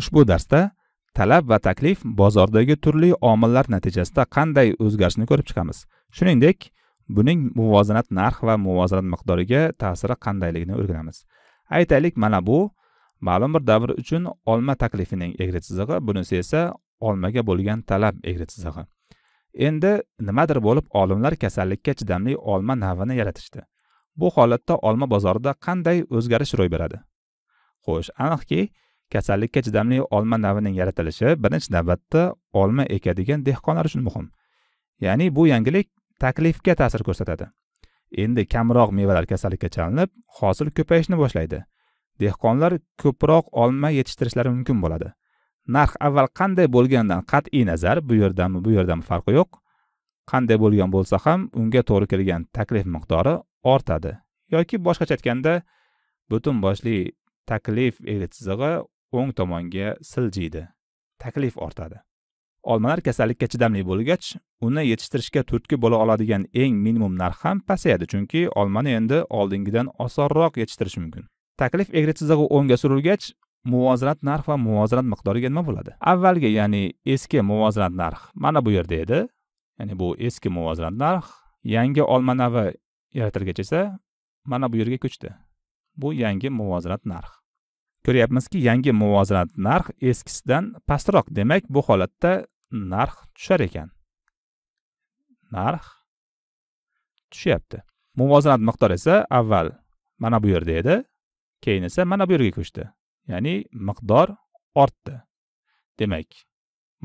ushbu darsda talab va taklif bozordagi turli omillar natijasida qanday o'zgarishni ko'rib chiqamiz shuningdek buning muvozanat narx va muvozanat miqdoriga ta'siri qandayligini o'rganamiz aytaylik mana bu ma'lum bir davr uchun olma taklifining egri chizig'i bunisi esa olmaga bo'lgan talab egri chizig'i endi nimadir bo'lib olimlar kasallikka chidamli olma navini yaratishdi bu holatda olma bozorida qanday o'zgarish ro'y beradi xo'sh aniqki kasallikka chidamli olma navining yaratilishi birinchi navbatda olma ekadigan dehqonlar uchun muhim ya'ni bu yangilik taklifga ta'sir ko'rsatadi endi kamroq mevalar kasallikka chalinib hosil ko'payishni boshlaydi dehqonlar ko'proq olma yetishtirishlari mumkin bo'ladi narx avval qanday bo'lganidan qat'iy nazar bu yerdami bu yerdami farqi yo'q qanday bo'lgan bo'lsa ham unga to'g'ri kelgan taklif miqdori ortadi yoki boshqacha aytganda butun boshli taklif egri chizig'i o'ng tomonga siljiydi taklif ortadi olmalar kasallikka chidamli bo'lgach uni yetishtirishga turtki bo'la oladigan eng minimum narx ham pasayadi chunki olmani endi oldingidan osonroq yetishtirish mumkin taklif egri chizig'i o'ngga surilgach muvozanat narx va muvozanat miqdoriga nima bo'ladi avvalgi ya'ni eski muvozanat narx mana bu yerda edi ya'ni bu eski muvozanat narx yangi olma navi yaratilgach esa mana bu yerga ko'chdi bu yangi muvozanat narx ko'ryapmizki yangi muvozanat narx eskisidan pastroq demak bu holatda narx tushar ekan narx tushyapti muvozanat miqdori esa avval mana bu yerda edi keyin esa mana bu yerga ko'chdi ya'ni miqdor ortdi demak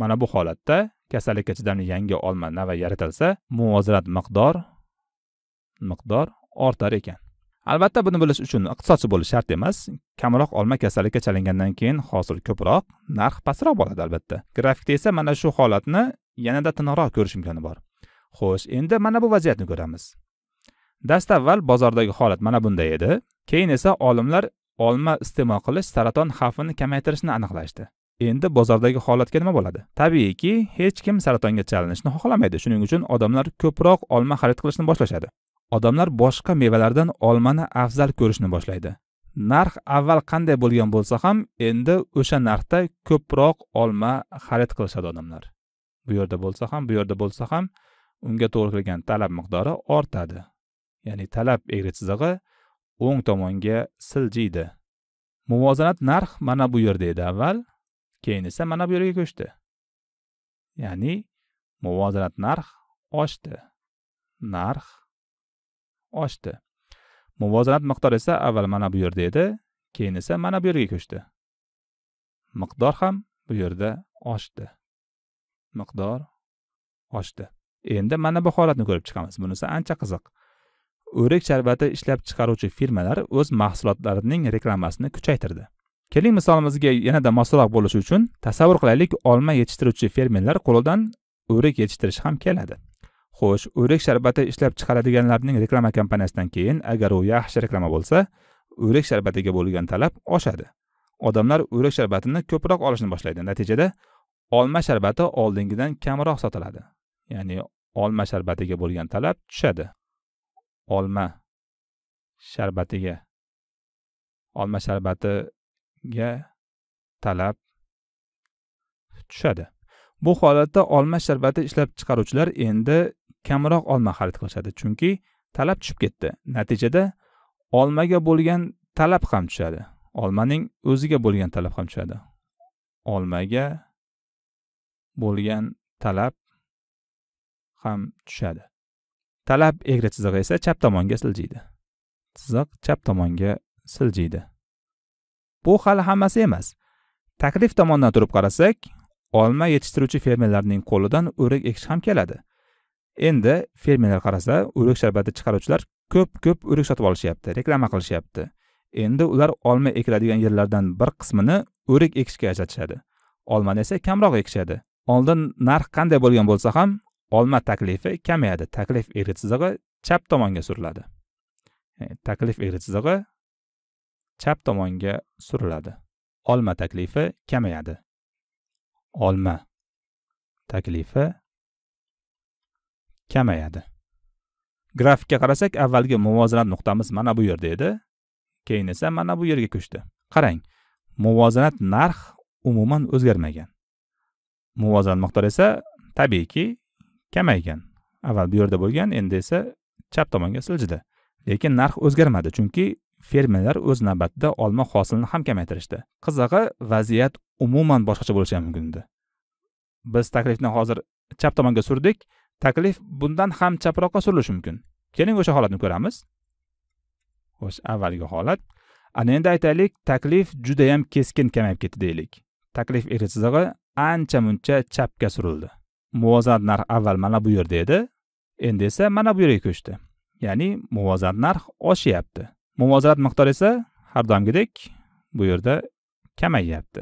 mana bu holatda kasallikka chidamli yangi olma navi yaratilsa muvozanat miqdor miqdor ortar ekan albatta buni bilish uchun iqtisodchi bo'lish shart emas kamroq olma kasallikka chalingandan keyin hozir ko'proq narx pastroq bo'ladi albatta grafikda esa mana shu holatni yanada tiniqroq ko'rish imkoni bor xo'sh endi mana bu vaziyatni ko'ramiz dastavval bozordagi holat mana bunday edi keyin esa olimlar olma iste'mol qilish saraton xavfini kamaytirishni aniqlashdi endi bozordagi holatga nima bo'ladi tabiiyki hech kim saratonga chalinishni xohlamaydi shuning uchun odamlar ko'proq olma xarid qilishni boshlashadi odamlar boshqa mevalardan olmani afzal ko'rishni boshlaydi narx avval qanday bo'lgan bo'lsa ham endi o'sha narxda ko'proq olma xarid qilishadi odamlar bu yerda bo'lsa ham bu yerda bo'lsa ham unga to'g'ri kelgan talab miqdori ortadi ya'ni talab egri chizig'i o'ng tomonga siljiydi muvozanat narx mana bu yerda edi avval keyin esa mana bu yerga ko'chdi ya'ni muvozanat narx oshdi narx oshdi muvozanat miqdori esa avval mana bu yerda edi keyin esa mana bu yerga ko'chdi miqdor ham bu yerda oshdi miqdor oshdi endi mana bu holatni ko'rib chiqamiz bunisi ancha qiziq o'rik sharbati ishlab chiqaruvchi firmalar o'z mahsulotlarining reklamasini kuchaytirdi keling misolimizga yanada mosroq bo'lishi uchun tasavvur qilaylik olma yetishtiruvchi fermerlar qo'lidan o'rik yetishtirish ham keladi xo'sh o'rik sharbati ishlab chiqaradiganlarning reklama kampaniyasidan keyin agar u yaxshi reklama bo'lsa o'rik sharbatiga bo'lgan talab oshadi odamlar o'rik sharbatini ko'proq olishni boshlaydi natijada olma sharbati oldingidan kamroq sotiladi ya'ni olma sharbatiga bo'lgan talab tushadi olma sharbatiga olma sharbatiga talab tushadi bu holatda olma sharbati ishlab chiqaruvchilar endi kamroq olma xarid qilishadi chunki talab tushib ketdi natijada olmaga bo'lgan talab ham tushadi olmaning o'ziga bo'lgan talab ham tushadi olmaga bo'lgan talab ham tushadi talab egri chizig'i esa chap tomonga siljiydi chiziq chap tomonga siljiydi bu hali hammasi emas taklif tomondan turib qarasak olma yetishtiruvchi fermerlarning qo'lidan o'rik ekish ham keladi endi fermerlar qarasa o'rik sharbati chiqaruvchilar ko'p ko'p o'rik sotib olishyapti reklama qilishyapti endi ular olma ekiladigan yerlardan bir qismini o'rik ekishga ajratishadi olmani esa kamroq ekishadi oldin narx qanday bo'lgan bo'lsa ham olma taklifi kamayadi taklif egri chizig'i chap tomonga suriladi e, taklif egri chizig'i chap tomonga suriladi olma taklifi kamayadi olma taklifi kamayadi grafikka qarasak avvalgi muvozanat nuqtamiz mana bu yerda edi keyin esa mana bu yerga ko'chdi qarang muvozanat narx umuman o'zgarmagan muvozanat miqdori esa tabiiyki kamaygan avval bu yerda bo'lgan endi esa chap tomonga siljidi lekin narx o'zgarmadi chunki fermerlar o'z navbatida olma hosilini ham kamaytirishdi qizig'i vaziyat umuman boshqacha bo'lishi ham mumkin edi biz taklifni hozir chap tomonga surdik taklif bundan ham chaproqqa surilishi mumkin keling o'sha holatni ko'ramiz xo'sh avvalgi holat ana endi aytaylik taklif judayam keskin kamayib ketdi deylik taklif chizig'i ancha muncha chapga surildi muvozanat narx avval mana bu yerda edi endi esa mana bu yerga ko'chdi ya'ni muvozanat narx oshyapti muvozanat miqdori esa har doimgidek bu yerda kamayyapti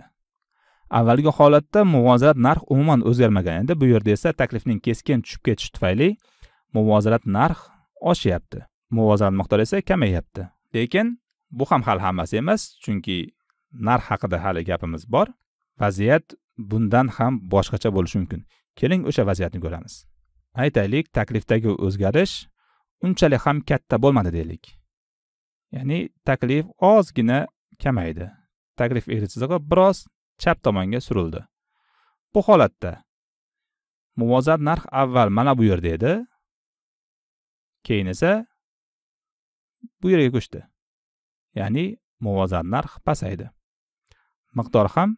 avvalgi holatda muvozanat narx umuman o'zgarmagan edi bu yerda esa taklifning keskin tushib ketishi tufayli muvozanat narx oshyapti muvozanat miqdori esa kamayyapti lekin bu ham hali hammasi emas chunki narx haqida hali gapimiz bor vaziyat bundan ham boshqacha bo'lishi mumkin keling o'sha vaziyatni ko'ramiz aytaylik taklifdagi o'zgarish unchalik ham katta bo'lmadi deylik ya'ni taklif ozgina kamaydi taklif egri chizig'i biroz chap tomonga surildi bu holatda muvozat narx avval mana bu yerda edi keyin esa bu yerga ko'chdi ya'ni muvozat narx pasaydi miqdor ham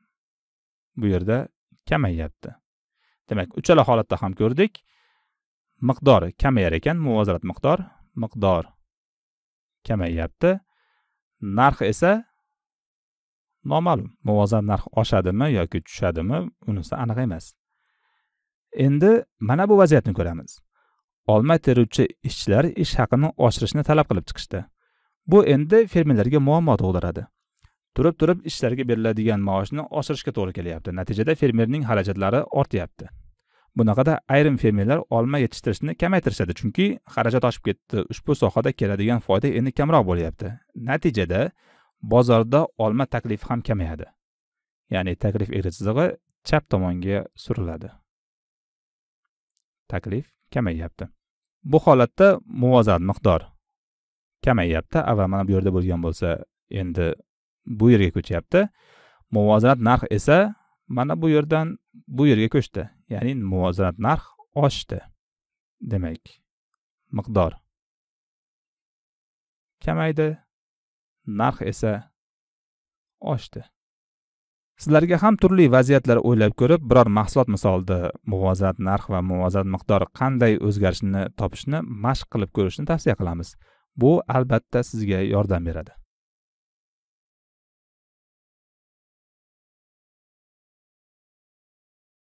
bu yerda kamayyapti demak uchala holatda ham ko'rdik miqdori kamayar ekan muvozanat miqdor miqdor kamayyapti narx esa noma'lum muvozan narx oshadimi yoki tushadimi unisi aniq emas endi mana bu vaziyatni ko'ramiz olma teruvchi ishchilar ish haqini oshirishni talab qilib chiqishdi bu endi fermerlarga muammo tug'diradi turib turib ishchilarga beriladigan maoshni oshirishga to'g'ri kelyapti natijada fermerning xarajatlari ortyapti bunaqada ayrim fermerlar olma yetishtirishni kamaytirishadi chunki xarajat oshib ketdi ushbu sohada keladigan foyda endi kamroq bo'lyapti natijada bozorda olma taklifi ham kamayadi ya'ni taklif egri chizig'i chap tomonga suriladi taklif kamayyapti bu holatda muvozanat miqdor kamayyapti avval mana bu yerda bo'lgan bo'lsa endi bu yerga ko'chyapti muvozanat narx esa mana bu yerdan bu yerga ko'chdi ya'ni muvozanat narx oshdi demak miqdor kamaydi narx esa oshdi sizlarga ham turli vaziyatlar o'ylab ko'rib biror mahsulot misolida muvozanat narx va muvozanat miqdori qanday o'zgarishini topishni mashq qilib ko'rishni tavsiya qilamiz bu albatta sizga yordam beradi